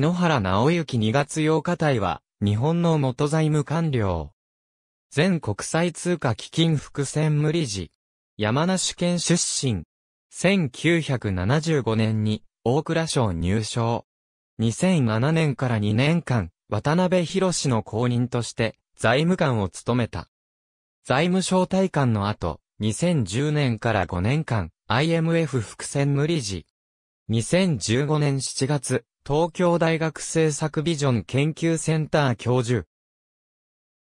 篠原直之2月8日隊は、日本の元財務官僚。全国際通貨基金副専務理事。山梨県出身。1975年に、大倉省入省。2007年から2年間、渡辺博の後任として、財務官を務めた。財務省退官の後、2010年から5年間、IMF 副専務理事。2015年7月、東京大学政策ビジョン研究センター教授。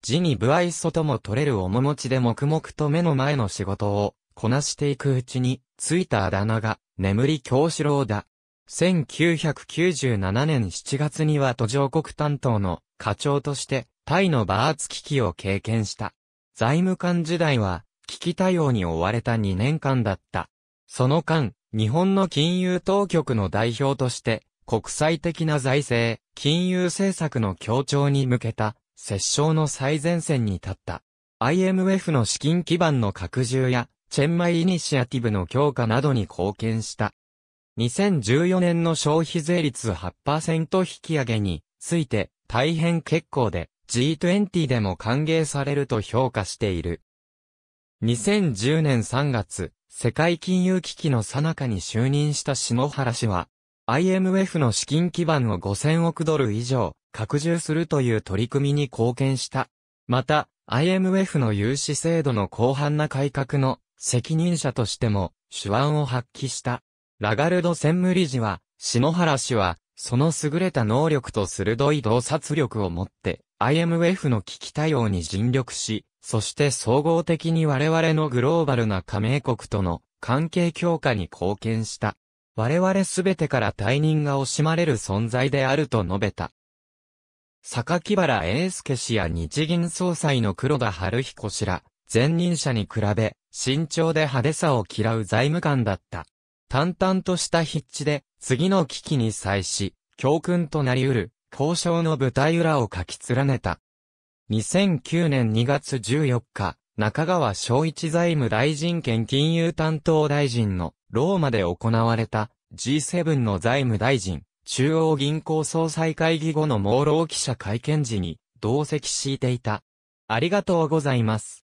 字に不愛想とも取れる面持ちで黙々と目の前の仕事をこなしていくうちに、ついたあだ名が、眠り京志郎だ。1997年7月には途上国担当の課長として、タイのバーツ危機を経験した。財務官時代は、危機対応に追われた2年間だった。その間、日本の金融当局の代表として、国際的な財政、金融政策の協調に向けた、折衝の最前線に立った。IMF の資金基盤の拡充や、チェンマイイニシアティブの強化などに貢献した。2014年の消費税率8%引き上げについて大変結構で G20 でも歓迎されると評価している。2010年3月、世界金融危機の最中に就任した篠原氏は IMF の資金基盤を5000億ドル以上、拡充するという取り組みに貢献した。また、IMF の融資制度の広範な改革の責任者としても手腕を発揮した。ラガルド専務理事は、篠原氏は、その優れた能力と鋭い洞察力を持って、IMF の危機対応に尽力し、そして総合的に我々のグローバルな加盟国との関係強化に貢献した。我々すべてから退任が惜しまれる存在であると述べた。榊原英介氏や日銀総裁の黒田晴彦氏ら、前任者に比べ、慎重で派手さを嫌う財務官だった。淡々とした筆致で、次の危機に際し、教訓となり得る、交渉の舞台裏を書き連ねた。2009年2月14日、中川昭一財務大臣兼金融担当大臣のローマで行われた G7 の財務大臣、中央銀行総裁会議後の朦朧記者会見時に同席していた。ありがとうございます。